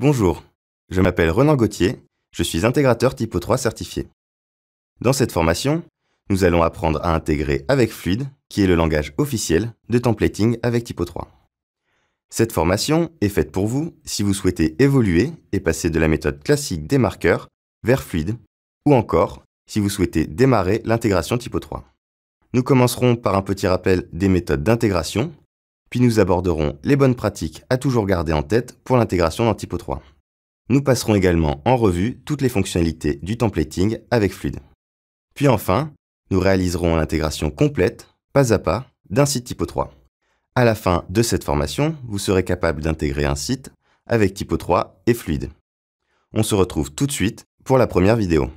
Bonjour, je m'appelle Renan Gauthier, je suis intégrateur typo 3 certifié. Dans cette formation, nous allons apprendre à intégrer avec Fluid, qui est le langage officiel de templating avec typo 3. Cette formation est faite pour vous si vous souhaitez évoluer et passer de la méthode classique des marqueurs vers Fluid, ou encore si vous souhaitez démarrer l'intégration typo 3. Nous commencerons par un petit rappel des méthodes d'intégration puis nous aborderons les bonnes pratiques à toujours garder en tête pour l'intégration dans Typo 3. Nous passerons également en revue toutes les fonctionnalités du templating avec Fluid. Puis enfin, nous réaliserons l'intégration complète, pas à pas, d'un site Typo 3. À la fin de cette formation, vous serez capable d'intégrer un site avec Typo 3 et Fluid. On se retrouve tout de suite pour la première vidéo.